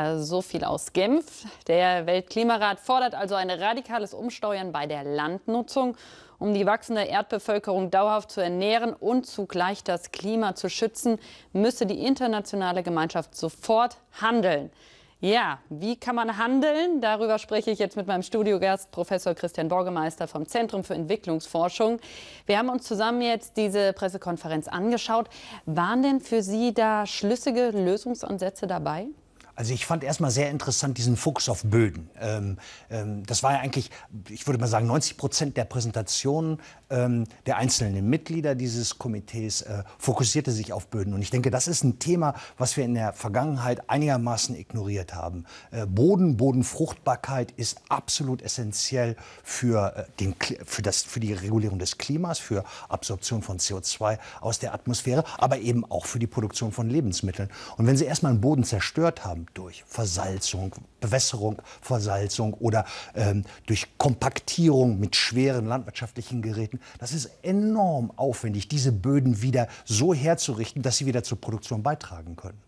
Ja, so viel aus Genf. Der Weltklimarat fordert also ein radikales Umsteuern bei der Landnutzung, um die wachsende Erdbevölkerung dauerhaft zu ernähren und zugleich das Klima zu schützen, müsse die internationale Gemeinschaft sofort handeln. Ja, wie kann man handeln? Darüber spreche ich jetzt mit meinem Studiogast, Professor Christian Borgemeister vom Zentrum für Entwicklungsforschung. Wir haben uns zusammen jetzt diese Pressekonferenz angeschaut. Waren denn für Sie da schlüssige Lösungsansätze dabei? Also ich fand erstmal sehr interessant diesen Fokus auf Böden. Ähm, ähm, das war ja eigentlich, ich würde mal sagen, 90 Prozent der Präsentationen ähm, der einzelnen Mitglieder dieses Komitees äh, fokussierte sich auf Böden. Und ich denke, das ist ein Thema, was wir in der Vergangenheit einigermaßen ignoriert haben. Äh, Boden, Bodenfruchtbarkeit ist absolut essentiell für, äh, den, für, das, für die Regulierung des Klimas, für Absorption von CO2 aus der Atmosphäre, aber eben auch für die Produktion von Lebensmitteln. Und wenn Sie erstmal einen Boden zerstört haben, durch Versalzung, Bewässerung, Versalzung oder ähm, durch Kompaktierung mit schweren landwirtschaftlichen Geräten. Das ist enorm aufwendig, diese Böden wieder so herzurichten, dass sie wieder zur Produktion beitragen können.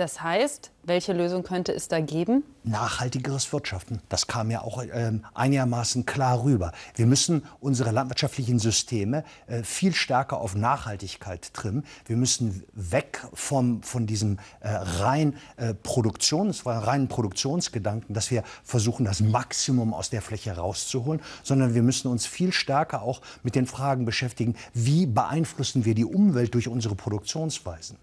Das heißt, welche Lösung könnte es da geben? Nachhaltigeres Wirtschaften. Das kam ja auch ähm, einigermaßen klar rüber. Wir müssen unsere landwirtschaftlichen Systeme äh, viel stärker auf Nachhaltigkeit trimmen. Wir müssen weg vom, von diesem äh, rein, äh, Produktions, reinen Produktionsgedanken, dass wir versuchen, das Maximum aus der Fläche rauszuholen, sondern wir müssen uns viel stärker auch mit den Fragen beschäftigen, wie beeinflussen wir die Umwelt durch unsere Produktionsweisen.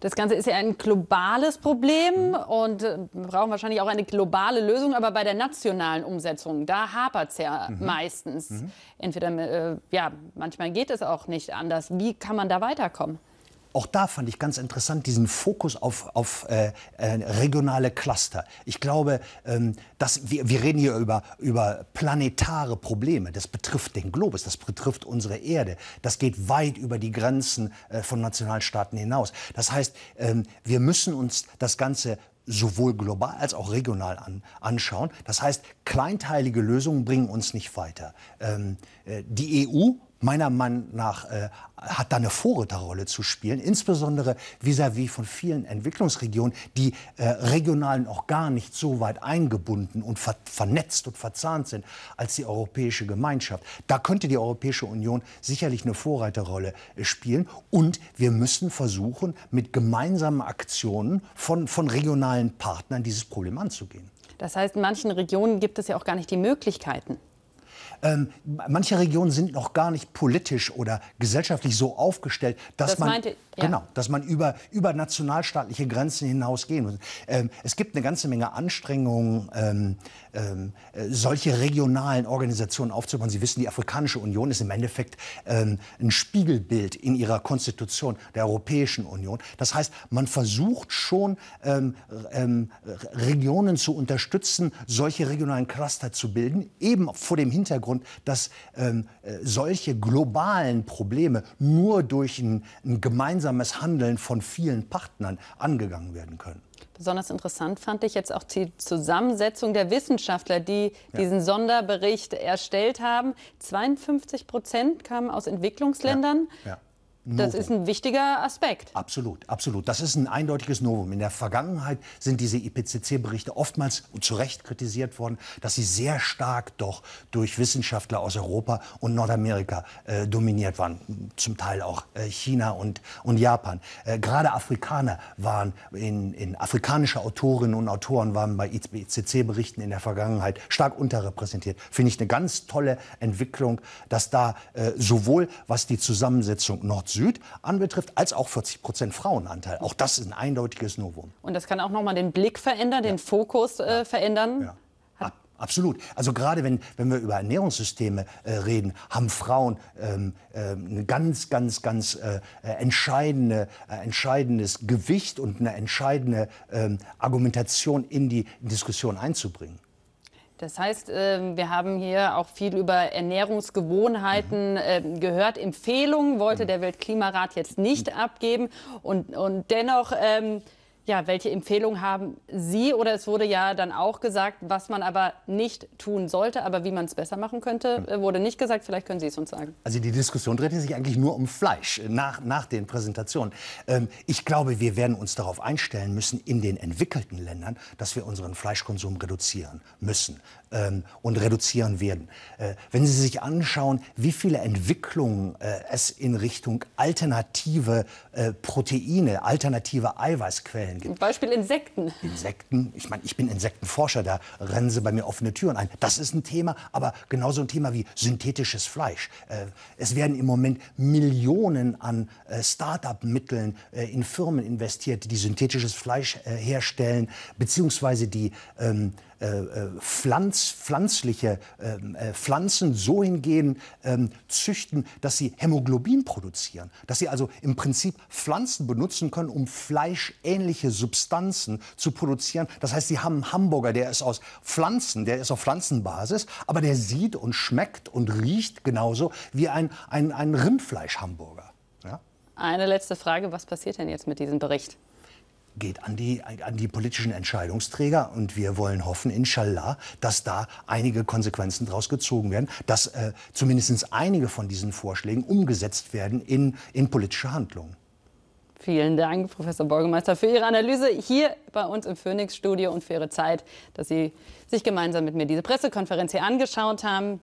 Das Ganze ist ja ein globales Problem mhm. und äh, wir brauchen wahrscheinlich auch eine globale Lösung, aber bei der nationalen Umsetzung, da hapert es ja mhm. meistens. Mhm. Entweder, äh, ja, manchmal geht es auch nicht anders. Wie kann man da weiterkommen? Auch da fand ich ganz interessant diesen Fokus auf, auf äh, äh, regionale Cluster. Ich glaube, ähm, dass wir, wir reden hier über, über planetare Probleme. Das betrifft den Globus, das betrifft unsere Erde. Das geht weit über die Grenzen äh, von Nationalstaaten hinaus. Das heißt, ähm, wir müssen uns das Ganze sowohl global als auch regional an, anschauen. Das heißt, kleinteilige Lösungen bringen uns nicht weiter. Ähm, äh, die EU meiner Meinung nach äh, hat da eine Vorreiterrolle zu spielen, insbesondere vis-à-vis -vis von vielen Entwicklungsregionen, die äh, regional noch gar nicht so weit eingebunden und ver vernetzt und verzahnt sind als die europäische Gemeinschaft. Da könnte die Europäische Union sicherlich eine Vorreiterrolle äh, spielen. Und wir müssen versuchen, mit gemeinsamen Aktionen von, von regionalen Partnern dieses Problem anzugehen. Das heißt, in manchen Regionen gibt es ja auch gar nicht die Möglichkeiten. Ähm, manche Regionen sind noch gar nicht politisch oder gesellschaftlich so aufgestellt, dass das man meinte, Genau, dass man über, über nationalstaatliche Grenzen hinausgehen muss. Ähm, es gibt eine ganze Menge Anstrengungen, ähm, ähm, äh, solche regionalen Organisationen aufzubauen. Sie wissen, die Afrikanische Union ist im Endeffekt ähm, ein Spiegelbild in ihrer Konstitution der Europäischen Union. Das heißt, man versucht schon, ähm, ähm, Regionen zu unterstützen, solche regionalen Cluster zu bilden, eben vor dem Hintergrund, dass ähm, äh, solche globalen Probleme nur durch ein, ein gemeinsames gemeinsames Handeln von vielen Partnern angegangen werden können. Besonders interessant fand ich jetzt auch die Zusammensetzung der Wissenschaftler, die ja. diesen Sonderbericht erstellt haben. 52 Prozent kamen aus Entwicklungsländern. Ja. Ja. Novum. Das ist ein wichtiger Aspekt. Absolut, absolut. Das ist ein eindeutiges Novum. In der Vergangenheit sind diese IPCC-Berichte oftmals und zu Recht kritisiert worden, dass sie sehr stark doch durch Wissenschaftler aus Europa und Nordamerika äh, dominiert waren. Zum Teil auch äh, China und, und Japan. Äh, gerade Afrikaner waren in, in afrikanische Autorinnen und Autoren waren bei IPCC-Berichten in der Vergangenheit stark unterrepräsentiert. Finde ich eine ganz tolle Entwicklung, dass da äh, sowohl was die Zusammensetzung Nord Süd anbetrifft, als auch 40 Prozent Frauenanteil. Auch das ist ein eindeutiges Novum. Und das kann auch nochmal den Blick verändern, ja. den Fokus äh, verändern. Ja. Absolut. Also gerade wenn, wenn wir über Ernährungssysteme äh, reden, haben Frauen ähm, äh, ein ganz, ganz, ganz äh, äh entscheidende, äh, entscheidendes Gewicht und eine entscheidende ähm, Argumentation in die Diskussion einzubringen. Das heißt, ähm, wir haben hier auch viel über Ernährungsgewohnheiten mhm. ähm, gehört. Empfehlungen wollte mhm. der Weltklimarat jetzt nicht mhm. abgeben. Und, und dennoch ähm, ja, welche Empfehlungen haben Sie? Oder es wurde ja dann auch gesagt, was man aber nicht tun sollte, aber wie man es besser machen könnte, hm. äh, wurde nicht gesagt. Vielleicht können Sie es uns sagen. Also die Diskussion drehte sich eigentlich nur um Fleisch äh, nach, nach den Präsentationen. Ähm, ich glaube, wir werden uns darauf einstellen müssen, in den entwickelten Ländern, dass wir unseren Fleischkonsum reduzieren müssen ähm, und reduzieren werden. Äh, wenn Sie sich anschauen, wie viele Entwicklungen äh, es in Richtung alternative äh, Proteine, alternative Eiweißquellen Stellen gibt. Beispiel Insekten. Insekten. Ich meine, ich bin Insektenforscher, da rennen sie bei mir offene Türen ein. Das ist ein Thema, aber genauso ein Thema wie synthetisches Fleisch. Äh, es werden im Moment Millionen an äh, Start-up-Mitteln äh, in Firmen investiert, die synthetisches Fleisch herstellen, beziehungsweise die ähm, äh, äh, Pflanz, pflanzliche ähm, äh, Pflanzen so hingehen ähm, züchten, dass sie Hämoglobin produzieren, dass sie also im Prinzip Pflanzen benutzen können, um fleischähnliche Substanzen zu produzieren. Das heißt, sie haben einen Hamburger, der ist aus Pflanzen, der ist auf Pflanzenbasis, aber der sieht und schmeckt und riecht genauso wie ein, ein, ein Rindfleisch-Hamburger. Ja? Eine letzte Frage, was passiert denn jetzt mit diesem Bericht? geht an die, an die politischen Entscheidungsträger. Und wir wollen hoffen, inshallah, dass da einige Konsequenzen daraus gezogen werden, dass äh, zumindest einige von diesen Vorschlägen umgesetzt werden in, in politische Handlungen. Vielen Dank, Professor Borgemeister, für Ihre Analyse hier bei uns im Phoenix-Studio und für Ihre Zeit, dass Sie sich gemeinsam mit mir diese Pressekonferenz hier angeschaut haben.